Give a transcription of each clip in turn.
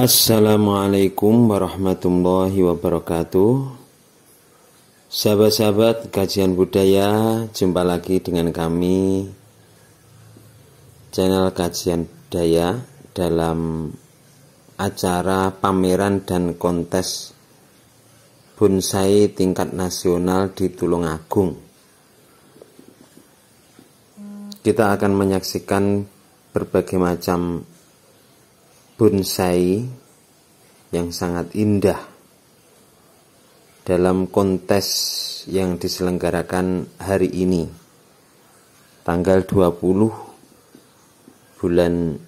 Assalamualaikum warahmatullahi wabarakatuh Sahabat-sahabat kajian budaya Jumpa lagi dengan kami Channel kajian budaya Dalam acara pameran dan kontes Bonsai tingkat nasional di Tulungagung Kita akan menyaksikan berbagai macam bonsai yang sangat indah dalam kontes yang diselenggarakan hari ini tanggal 20 bulan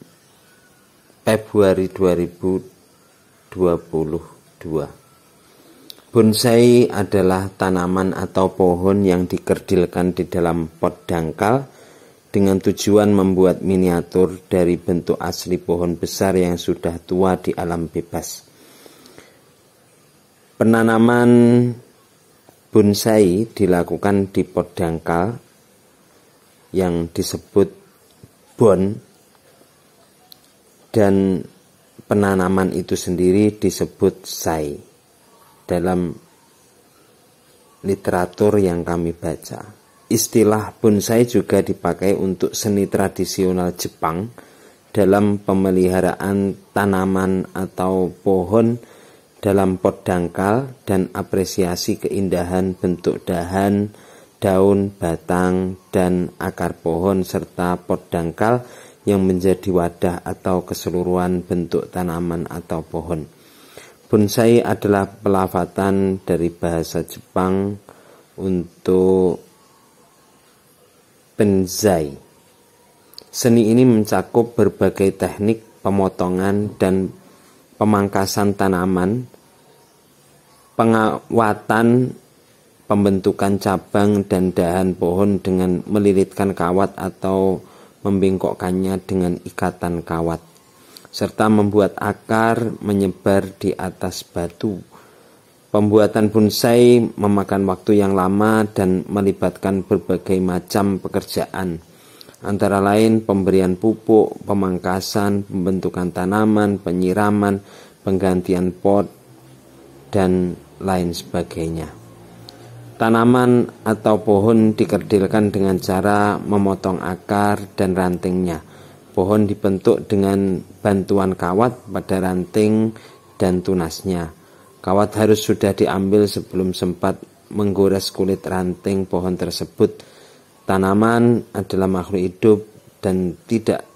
Februari 2022 bonsai adalah tanaman atau pohon yang dikerdilkan di dalam pot dangkal dengan tujuan membuat miniatur dari bentuk asli pohon besar yang sudah tua di alam bebas. Penanaman bonsai dilakukan di pot dangkal yang disebut bon dan penanaman itu sendiri disebut sai dalam literatur yang kami baca. Istilah bonsai juga dipakai untuk seni tradisional Jepang dalam pemeliharaan tanaman atau pohon dalam pot dangkal dan apresiasi keindahan bentuk dahan, daun, batang, dan akar pohon serta pot dangkal yang menjadi wadah atau keseluruhan bentuk tanaman atau pohon. Bonsai adalah pelafatan dari bahasa Jepang untuk benzai. Seni ini mencakup berbagai teknik pemotongan dan pemangkasan tanaman, pengawatan pembentukan cabang dan dahan pohon dengan melilitkan kawat atau membengkokkannya dengan ikatan kawat, serta membuat akar menyebar di atas batu Pembuatan bonsai memakan waktu yang lama dan melibatkan berbagai macam pekerjaan, antara lain pemberian pupuk, pemangkasan, pembentukan tanaman, penyiraman, penggantian pot, dan lain sebagainya. Tanaman atau pohon dikerdilkan dengan cara memotong akar dan rantingnya. Pohon dibentuk dengan bantuan kawat pada ranting dan tunasnya Kawat harus sudah diambil sebelum sempat menggores kulit ranting pohon tersebut. Tanaman adalah makhluk hidup dan tidak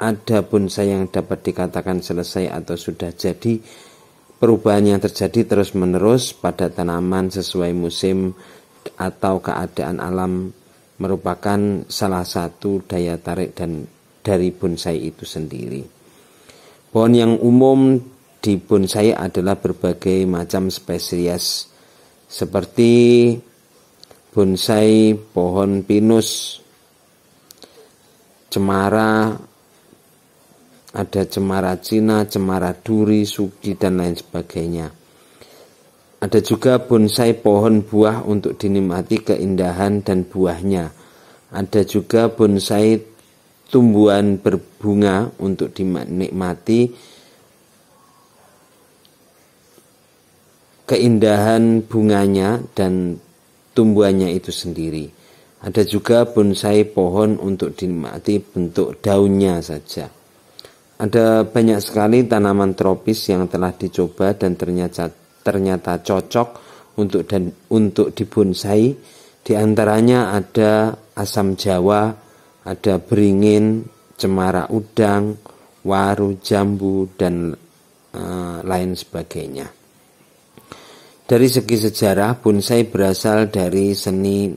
ada bonsai yang dapat dikatakan selesai atau sudah jadi. Perubahan yang terjadi terus-menerus pada tanaman sesuai musim atau keadaan alam merupakan salah satu daya tarik dan dari bonsai itu sendiri. Pohon yang umum di bonsai adalah berbagai macam spesies seperti bonsai pohon pinus cemara ada cemara Cina, cemara duri, suki dan lain sebagainya. Ada juga bonsai pohon buah untuk dinikmati keindahan dan buahnya. Ada juga bonsai tumbuhan berbunga untuk dinikmati keindahan bunganya dan tumbuhannya itu sendiri. Ada juga bonsai pohon untuk dinikmati bentuk daunnya saja. Ada banyak sekali tanaman tropis yang telah dicoba dan ternyata ternyata cocok untuk dan untuk dibonsai. Di antaranya ada asam jawa, ada beringin, cemara udang, waru jambu dan eh, lain sebagainya. Dari segi sejarah, bonsai berasal dari seni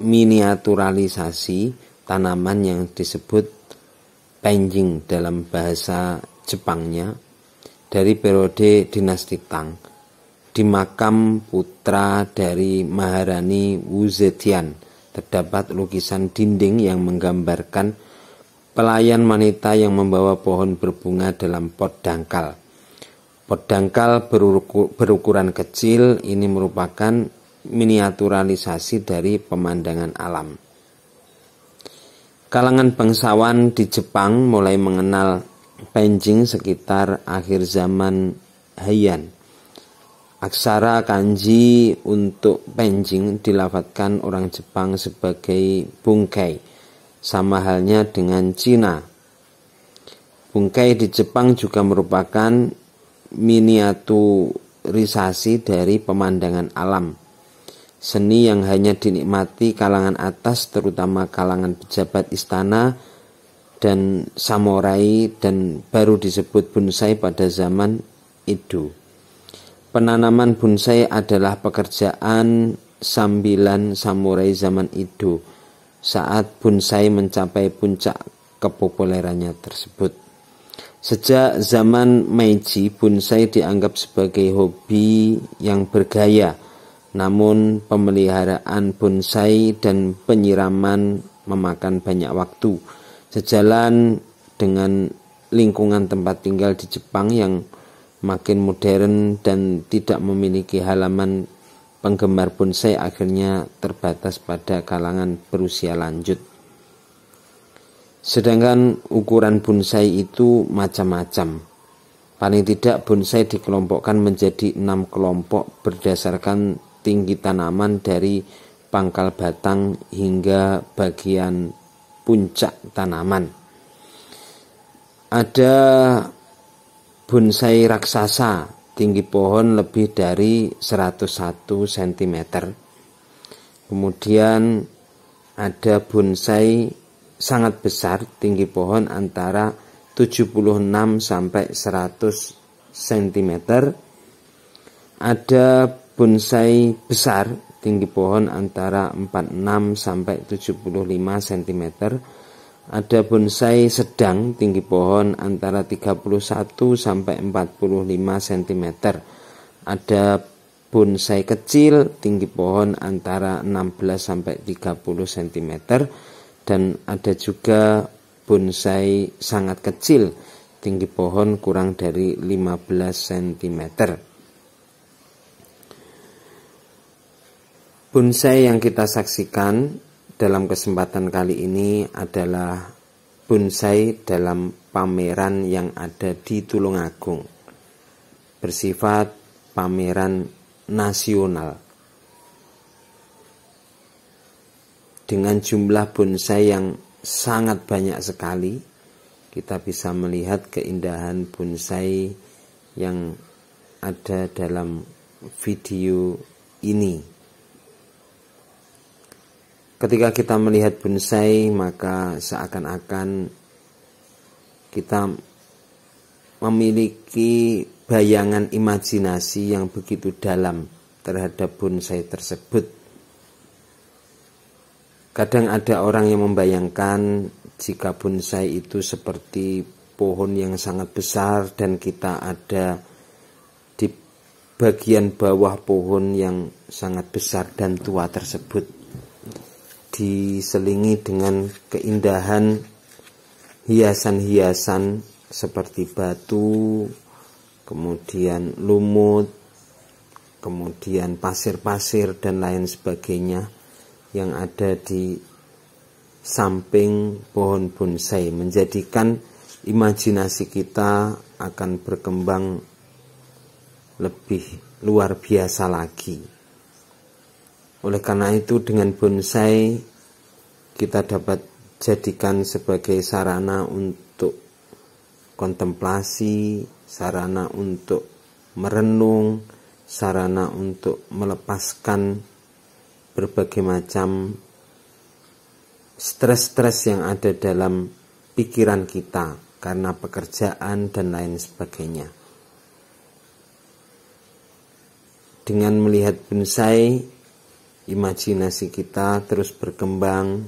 miniaturalisasi tanaman yang disebut penjing dalam bahasa Jepangnya dari periode dinasti Tang di makam putra dari Maharani Wu Zetian terdapat lukisan dinding yang menggambarkan pelayan wanita yang membawa pohon berbunga dalam pot dangkal Pedangkal berukuran kecil ini merupakan miniaturalisasi dari pemandangan alam. Kalangan bangsawan di Jepang mulai mengenal penjing sekitar akhir zaman Heian. Aksara kanji untuk penjing dilafatkan orang Jepang sebagai bungkai, sama halnya dengan Cina. Bungkai di Jepang juga merupakan miniaturisasi dari pemandangan alam. Seni yang hanya dinikmati kalangan atas terutama kalangan pejabat istana dan samurai dan baru disebut bonsai pada zaman itu. Penanaman bonsai adalah pekerjaan sambilan samurai zaman itu saat bonsai mencapai puncak kepopulerannya tersebut. Sejak zaman Meiji, bonsai dianggap sebagai hobi yang bergaya, namun pemeliharaan bonsai dan penyiraman memakan banyak waktu. Sejalan dengan lingkungan tempat tinggal di Jepang yang makin modern dan tidak memiliki halaman penggemar bonsai akhirnya terbatas pada kalangan berusia lanjut. Sedangkan ukuran bonsai itu macam-macam. Paling tidak bonsai dikelompokkan menjadi enam kelompok berdasarkan tinggi tanaman dari pangkal batang hingga bagian puncak tanaman. Ada bonsai raksasa, tinggi pohon lebih dari 101 cm. Kemudian ada bonsai sangat besar tinggi pohon antara 76 sampai 100 cm. Ada bonsai besar tinggi pohon antara 46 sampai 75 cm. Ada bonsai sedang tinggi pohon antara 31 sampai 45 cm. Ada bonsai kecil tinggi pohon antara 16 sampai 30 cm dan ada juga bonsai sangat kecil tinggi pohon kurang dari 15 cm bonsai yang kita saksikan dalam kesempatan kali ini adalah bonsai dalam pameran yang ada di Tulungagung bersifat pameran nasional dengan jumlah bonsai yang sangat banyak sekali kita bisa melihat keindahan bonsai yang ada dalam video ini ketika kita melihat bonsai maka seakan-akan kita memiliki bayangan imajinasi yang begitu dalam terhadap bonsai tersebut Kadang ada orang yang membayangkan jika bonsai itu seperti pohon yang sangat besar dan kita ada di bagian bawah pohon yang sangat besar dan tua tersebut diselingi dengan keindahan hiasan-hiasan seperti batu, kemudian lumut, kemudian pasir-pasir dan lain sebagainya yang ada di samping pohon bonsai menjadikan imajinasi kita akan berkembang lebih luar biasa lagi. Oleh karena itu dengan bonsai kita dapat jadikan sebagai sarana untuk kontemplasi, sarana untuk merenung, sarana untuk melepaskan berbagai macam stres-stres yang ada dalam pikiran kita karena pekerjaan dan lain sebagainya. Dengan melihat bonsai, imajinasi kita terus berkembang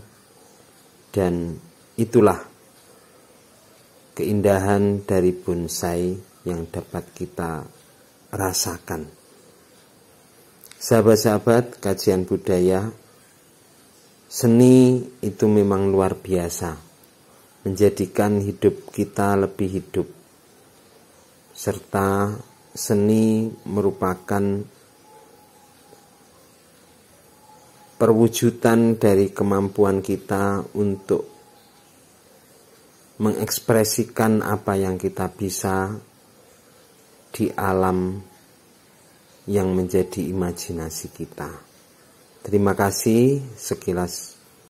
dan itulah keindahan dari bonsai yang dapat kita rasakan. Sahabat-sahabat, kajian budaya, seni itu memang luar biasa, menjadikan hidup kita lebih hidup, serta seni merupakan perwujudan dari kemampuan kita untuk mengekspresikan apa yang kita bisa di alam yang menjadi imajinasi kita. Terima kasih sekilas